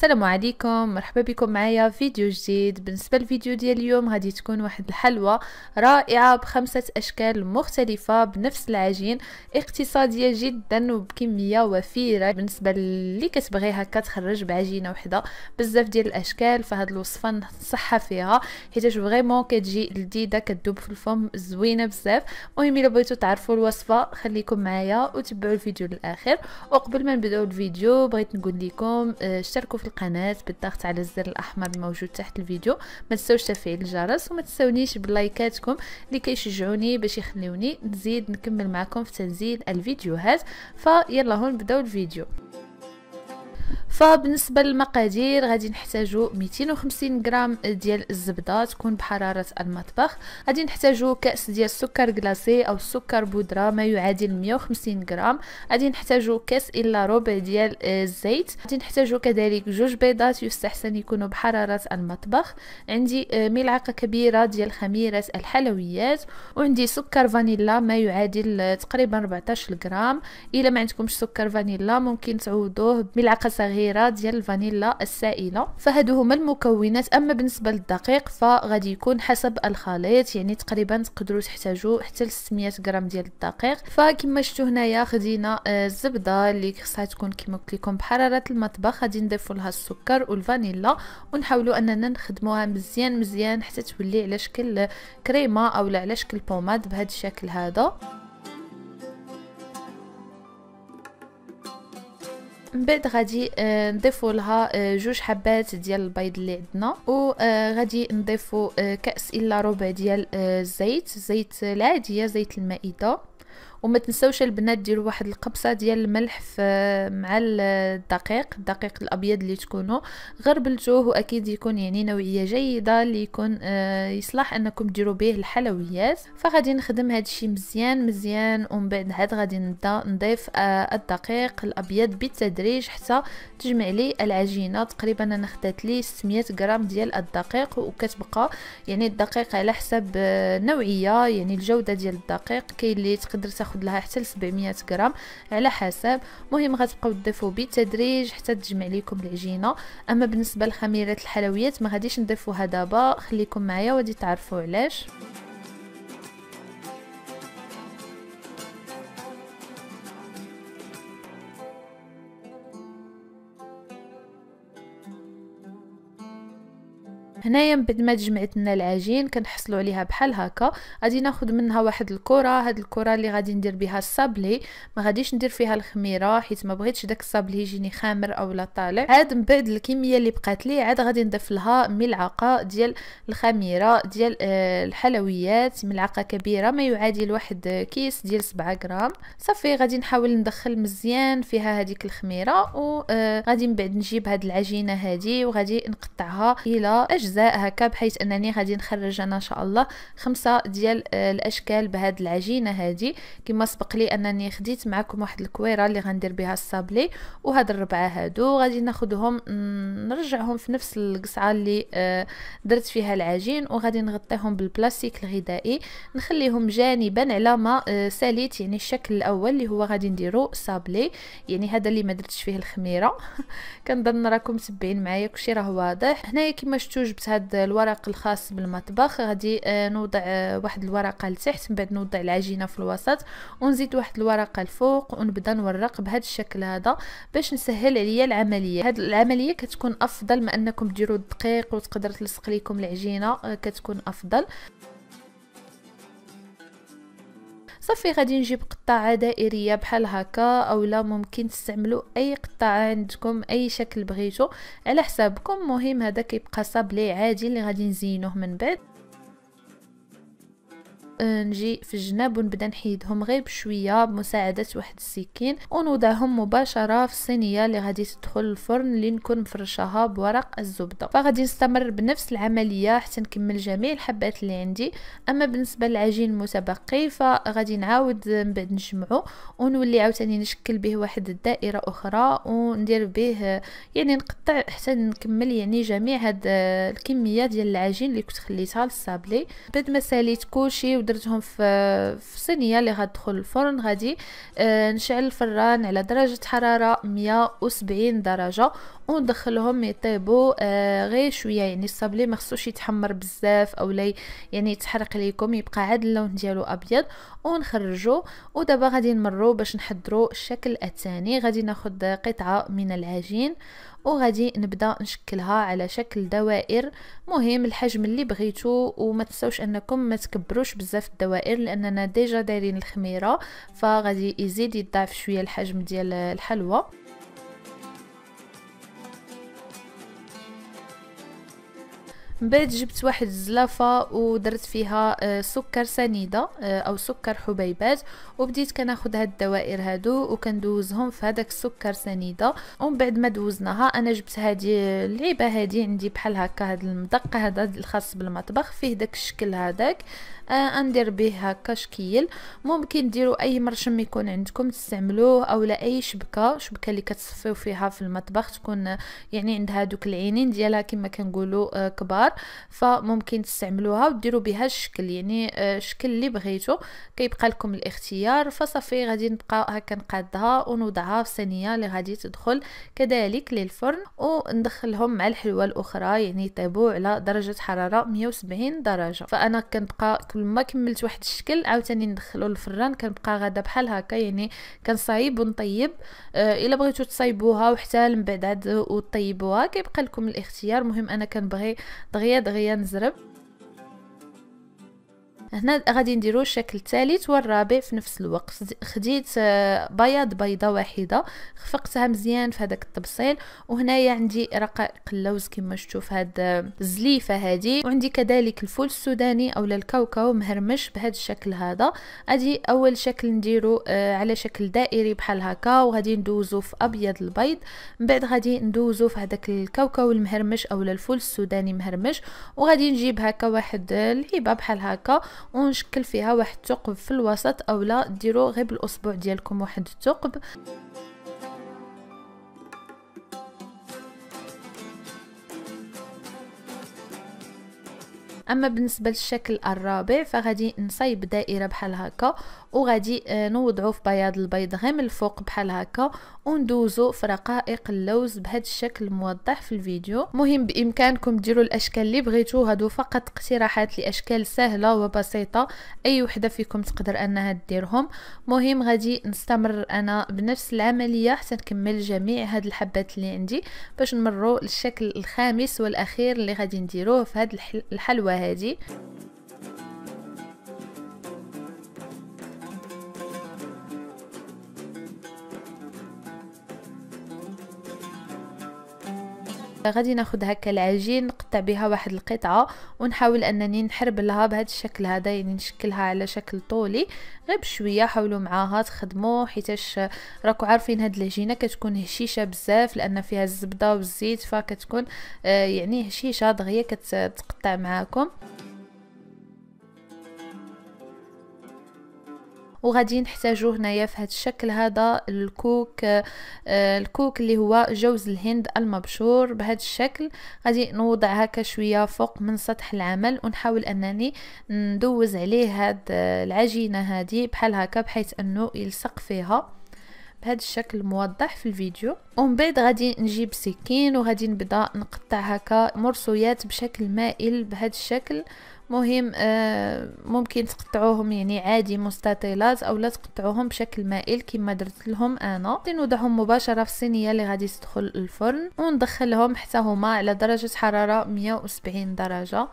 السلام عليكم مرحبا بكم معايا فيديو جديد بالنسبه للفيديو ديال اليوم غادي تكون واحد الحلوى رائعه بخمسه اشكال مختلفه بنفس العجين اقتصاديه جدا وبكميه وفيره بالنسبه اللي كتبغي هكا تخرج بعجينه وحده بزاف ديال الاشكال فهاد الوصفه نصحها فيها حيت فريمون كتجي لذيذه كتذوب في الفم زوينه بزاف المهم الا بغيتو تعرفوا الوصفه خليكم معايا وتبعوا الفيديو للاخر وقبل ما نبداو الفيديو بغيت نقول لكم اشتركوا آه، في القناة بالضغط على الزر الأحمر الموجود تحت الفيديو ما تنسوش تفعيل الجرس وما تنسونيش بلايكاتكم اللي كيشجعوني باش يخليوني نزيد نكمل معكم في تنزيل الفيديوهات فيلا هون نبداو الفيديو فبالنسبه للمقادير غادي نحتاجو 250 غرام ديال الزبده تكون بحراره المطبخ غادي نحتاجو كاس ديال السكر كلاصي او السكر بودره ما يعادل 150 غرام غادي نحتاجو كاس الا ربع ديال آه، الزيت غادي نحتاجو كذلك جوج بيضات يستحسن يكونوا بحراره المطبخ عندي آه، ملعقه كبيره ديال خميره الحلويات وعندي سكر فانيلا ما يعادل آه، تقريبا 14 غرام الا ما عندكمش سكر فانيلا ممكن تعوضوه بملعقه صغيره الزهيره ديال الفانيلا السائله فهادو هما المكونات اما بالنسبه للدقيق فغادي يكون حسب الخليط يعني تقريبا تقدروا تحتاجوا حتى ل 600 غرام ديال الدقيق فكما شفتوا هنايا خدينا آه، الزبده اللي خصها تكون كما قلت لكم بحراره المطبخ غادي نضيفوا لها السكر والفانيلا ونحاولوا اننا نخدموها مزيان مزيان حتى تولي على شكل كريمه او على شكل بوماد بهذا الشكل هذا من بعد غادي آه، نضيفوا لها آه، جوج حبات ديال البيض اللي عندنا وغادي آه، نضيفوا كاس الا ربع ديال الزيت زيت العاديه زيت المائده وما تنساوش البنات ديروا واحد القبصه ديال الملح مع الدقيق الدقيق الابيض اللي تكونوا غربلتوه واكيد يكون يعني نوعيه جيده اللي يكون آه، يصلح انكم ديروا به الحلويات فغادي نخدم هذا الشيء مزيان مزيان ومن بعد هاد غادي نضيف آه، الدقيق الابيض بالتدريج حتى تجمع لي العجينه تقريبا انا خدات لي 600 غرام ديال الدقيق وكتبقى يعني الدقيق على حسب آه، نوعيه يعني الجوده ديال الدقيق كاين اللي تقدر تاخد تاخذ لها حتى 700 غرام على حسب مهم غتبقاو تضيفوا بالتدريج حتى تجمع لكم العجينه اما بالنسبه لخميره الحلويات ما غاديش نضيفوها دابا خليكم معايا وغادي تعرفوا علاش هنايا بعد ما جمعت لنا العجين كنحصلوا عليها بحال هكا غادي ناخذ منها واحد الكره هاد الكره اللي غادي ندير بها الصابلي ما غاديش ندير فيها الخميره حيت ما بغيتش داك الصابلي يجيني خامر اولا طالع عاد من بعد الكميه اللي بقات لي عاد غادي نضيف لها ملعقه ديال الخميره ديال آه، الحلويات ملعقه كبيره ما يعادل واحد كيس ديال 7 غرام صافي غادي نحاول ندخل مزيان فيها هذيك الخميره وغادي آه، من بعد نجيب هاد العجينه هادي وغادي نقطعها الى اجزاء اجزاء هكا بحيث انني غادي نخرج انا ان شاء الله خمسه ديال آه، الاشكال بهاد العجينه هادي كما سبق لي انني خديت معكم واحد الكويره اللي غندير بها الصابلي وهاد الربعه هادو غادي ناخدهم نرجعهم في نفس القصعه اللي آه، درت فيها العجين وغادي نغطيهم بالبلاستيك الغذائي نخليهم جانبا على ما آه، ساليت يعني الشكل الاول اللي هو غادي نديرو صابلي يعني هذا اللي ما درتش فيه الخميره كنظن راكم متبعين معايا كلشي راه واضح هنايا كما شفتوا جبت هاد الورق الخاص بالمطبخ غادي آه، نوضع آه، واحد الورقه لتحت من بعد نوضع العجينه في الوسط ونزيد واحد الورقه الفوق ونبدا نورق بهذا الشكل هذا باش نسهل عليا العمليه هاد العمليه كتكون افضل ما انكم ديروا الدقيق وتقدر تلصق لكم العجينه آه، كتكون افضل صافي غادي نجيب قطاعه دائريه بحال هكا اولا ممكن تستعملوا اي قطاعه عندكم اي شكل بغيتو على حسابكم مهم هذا كيبقى صابلي عادي اللي غادي نزينوه من بعد نجي في الجناب ونبدا نحيدهم غير بشويه بمساعده واحد السكين ونوضعهم مباشره في الصينيه اللي غادي تدخل الفرن اللي نكون مفرشاها بورق الزبده فغادي نستمر بنفس العمليه حتى نكمل جميع الحبات اللي عندي اما بالنسبه للعجين المتبقي فغادي نعاود من بعد نجمعه ونولي عاوتاني نشكل به واحد الدائره اخرى وندير به يعني نقطع حتى نكمل يعني جميع هاد الكميه ديال العجين اللي كنت خليتها للصابلي بعد ما ساليت كلشي درتهم في في صينيه اللي غتدخل الفرن غادي آه، نشعل الفران على درجه حراره 170 درجه وندخلهم يطيبوا آه، غير شويه يعني الصابلي ما خصوش يتحمر بزاف اولا يعني يتحرق ليكم يبقى عاد اللون ديالو ابيض ونخرجوا ودابا غادي نمرو باش نحضروا الشكل الثاني غادي ناخذ قطعه من العجين وغادي نبدا نشكلها على شكل دوائر مهم الحجم اللي بغيتو وما تنساوش انكم ما تكبروش بزاف الدوائر لاننا ديجا دايرين الخميره فغادي يزيد يضاعف شويه الحجم ديال الحلوى من بعد جبت واحد الزلافه ودرت فيها آه، سكر سنيده آه، او سكر حبيبات وبديت كناخد هاد الدوائر هادو وكندوزهم في هذاك السكر سنيده ومن بعد ما دوزناها انا جبت هادي اللعيبه هادي عندي بحال هكا هاد المدقه هذا الخاص بالمطبخ فيه داك الشكل هذاك ندير به هكا شكيل ممكن ديروا اي مرشم يكون عندكم تستعملوه اولا اي شبكه شبكه اللي كتصفيو فيها في المطبخ تكون يعني عندها دوك العينين ديالها كما كنقولوا آه، كبار فممكن تستعملوها وديروا بها الشكل يعني آه، الشكل اللي بغيتو كيبقى لكم الاختيار فصافي غادي نبقى هكا نقادها ونوضعها في صينيه اللي غادي تدخل كذلك للفرن وندخلهم مع الحلوى الاخرى يعني يطيبوا على درجه حراره 170 درجه فانا كنبقى كل كل ما كملت واحد الشكل عاوتاني ندخلو للفران كنبقى غادا بحال هكا يعني كنصايب ونطيب آه الا بغيتو تصايبوها وحتى من بعد عاد وطيبوها كيبقى لكم الاختيار مهم انا كنبغي دغيا دغيا نزرب هنا غادي نديرو الشكل الثالث والرابع في نفس الوقت خديت آه، بياض بيضه واحده خفقتها مزيان في هذاك التبصيل وهنايا عندي رقائق اللوز كما شفتوا في هاد آه، الزليفه هذه وعندي كذلك الفول السوداني او الكاوكاو مهرمش بهذا الشكل هذا غادي اول شكل نديرو آه، على شكل دائري بحال هكا وغادي ندوزو في ابيض البيض من بعد غادي ندوزو في هذاك الكاوكاو المهرمش او الفول السوداني مهرمش وغادي نجيب هكا واحد الهبه بحال هكا ونشكل فيها واحد الثقب في الوسط اولا ديروا غير بالاصبع ديالكم واحد الثقب اما بالنسبه للشكل الرابع فغادي نصايب دائره بحال هكا وغادي آه، نوضعو في بياض البيض غير من الفوق بحال هكا وندوزو في رقائق اللوز بهذا الشكل الموضح في الفيديو مهم بامكانكم ديروا الاشكال اللي بغيتو هادو فقط اقتراحات لاشكال سهله وبسيطه اي وحده فيكم تقدر انها ديرهم مهم غادي نستمر انا بنفس العمليه حتى نكمل جميع هاد الحبات اللي عندي باش نمروا للشكل الخامس والاخير اللي غادي نديروه في هاد الحلوه هذه غادي ناخد هكا العجين نقطع بها واحد القطعه ونحاول انني نحرب لها بهذا الشكل هذا يعني نشكلها على شكل طولي غير بشويه حاولوا معاها تخدموا حيتاش راكو عارفين هاد العجينه كتكون هشيشه بزاف لان فيها الزبده والزيت فكتكون آه، يعني هشيشه دغيا كتقطع معاكم وغادي نحتاجو هنايا في هذا الشكل هذا الكوك آه، الكوك اللي هو جوز الهند المبشور بهذا الشكل غادي نوضع هكا شويه فوق من سطح العمل ونحاول انني ندوز عليه هاد آه، العجينه هذه بحال هكا بحيث انه يلصق فيها بهذا الشكل موضح في الفيديو ومن بعد غادي نجيب سكين وغادي نبدا نقطع هكا مرسويات بشكل مائل بهذا الشكل مهم آه، ممكن تقطعوهم يعني عادي مستطيلات او لا تقطعوهم بشكل مائل كما درت لهم انا نوضعهم مباشره في الصينيه اللي غادي تدخل الفرن وندخلهم حتى هما على درجه حراره 170 درجه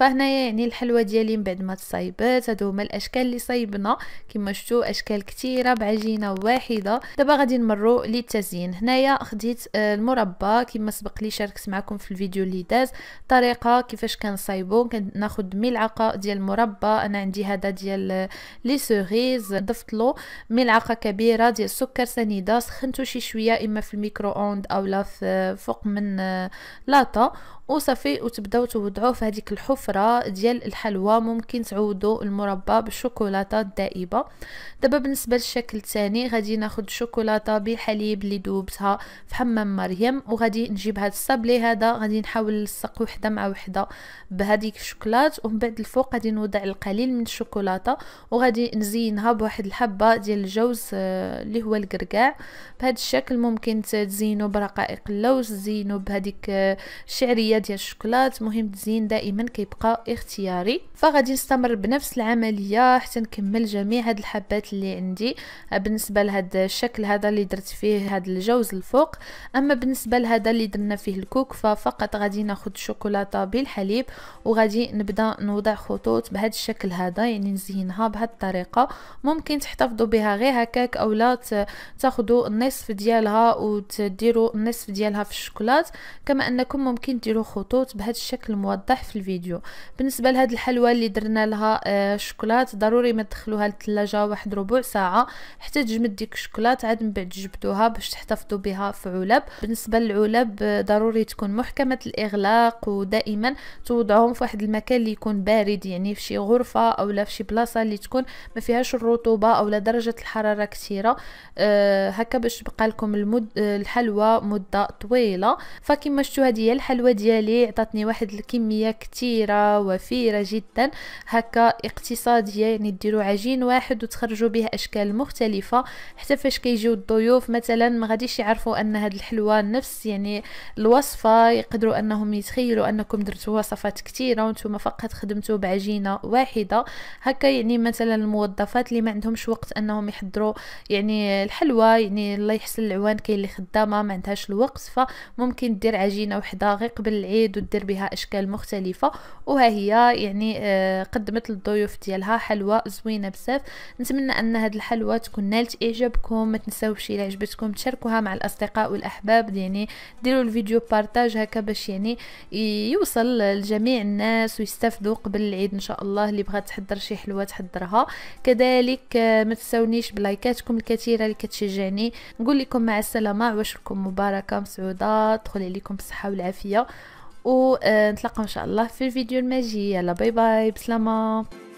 فهنايا يعني الحلوه ديالي من بعد ما تصايبات هادو هما الاشكال اللي صايبنا كما شفتوا اشكال كثيره بعجينه واحده دابا غادي نمروا للتزيين هنايا خديت آه، المربى كما سبق لي شاركت معكم في الفيديو اللي داز الطريقه كيفاش كنصايبو كناخذ ملعقه ديال المربى انا عندي هذا ديال آه، لي سوريز ضفت له ملعقه كبيره ديال السكر سنيده سخنته شي شويه اما في الميكرو اوند اولا فوق من آه، لاطه وصافي وتبداو توضعوه في هذيك الحفره ديال الحلوى ممكن تعودوا المربى بالشوكولاته الدائبه دابا بالنسبه للشكل الثاني غادي ناخذ شوكولاته بحليب اللي دوبتها في حمام مريم وغادي نجيب هذا الصابلي هذا غادي نحاول نلصق وحده مع وحده بهذيك الشوكولات ومن بعد الفوق غادي نوضع القليل من الشوكولاته وغادي نزينها بواحد الحبه ديال الجوز آه، اللي هو القرقاع بهذا الشكل ممكن تزينوا برقائق اللوز زينوا بهذيك الشعريه آه، ديال الشوكولات مهم التزيين دائما كيبقى اختياري فغادي نستمر بنفس العمليه حتى نكمل جميع هاد الحبات اللي عندي آه، بالنسبه لهاد الشكل هذا اللي درت فيه هاد الجوز الفوق اما بالنسبه لهذا اللي درنا فيه الكوك ففقط غادي ناخذ الشوكولاته بالحليب وغادي نبدا نوضع خطوط بهذا الشكل هذا يعني نزينها بهذه الطريقه ممكن تحتفظوا بها غير هكاك لا تاخذوا النصف ديالها وتديروا النصف ديالها في الشوكولات كما انكم ممكن ديروا الخطوط بهذا الشكل موضح في الفيديو بالنسبه لهاد الحلوه اللي درنا لها آه شوكولات ضروري ما تدخلوها للثلاجه واحد ربع ساعه حتى تجمد ديك الشوكولات عاد من بعد جبدوها باش تحتفظوا بها في علب بالنسبه للعلب آه، ضروري تكون محكمه الاغلاق ودائما توضعوهم في واحد المكان اللي يكون بارد يعني في شي غرفه او لا في شي بلاصه اللي تكون ما فيهاش الرطوبه او لا درجه الحراره كثيره آه هكا باش تبقى لكم المد آه، الحلوى مده طويله فكما شفتوا هذه هي الحلوى ديالي لي عطاتني واحد الكميه كثيره وفيره جدا هكا اقتصاديه يعني ديروا عجين واحد وتخرجوا به اشكال مختلفه حتى فاش كيجيو الضيوف مثلا ما غاديش يعرفوا ان هاد الحلوه نفس يعني الوصفه يقدروا انهم يتخيلوا انكم درتوا وصفات كثيره وانتم فقط خدمتوا بعجينه واحده هكا يعني مثلا الموظفات اللي ما عندهمش وقت انهم يحضروا يعني الحلوه يعني الله يحسن العوان كاين اللي خدامه ما عندهاش الوقت فممكن دير عجينه وحده غير قبل العيد ودير بها اشكال مختلفه وها هي يعني آه، قدمت للضيوف ديالها حلوى زوينه بزاف نتمنى ان هذه الحلوى تكون نالت اعجابكم ما تنساوش الا عجبتكم تشاركوها مع الاصدقاء والاحباب يعني ديروا الفيديو بارتاج هكا باش يعني يوصل لجميع الناس ويستافدوا قبل العيد ان شاء الله اللي بغات تحضر شي حلوه تحضرها كذلك آه، ما تنساونيش بلايكاتكم الكثيره اللي كتشجعني نقول لكم مع السلامه عواشركم مباركه مسعوده تدخل عليكم بالصحه والعافيه ونتلاقاو آه، ان شاء الله في الفيديو المجي يلا باي باي بسلامه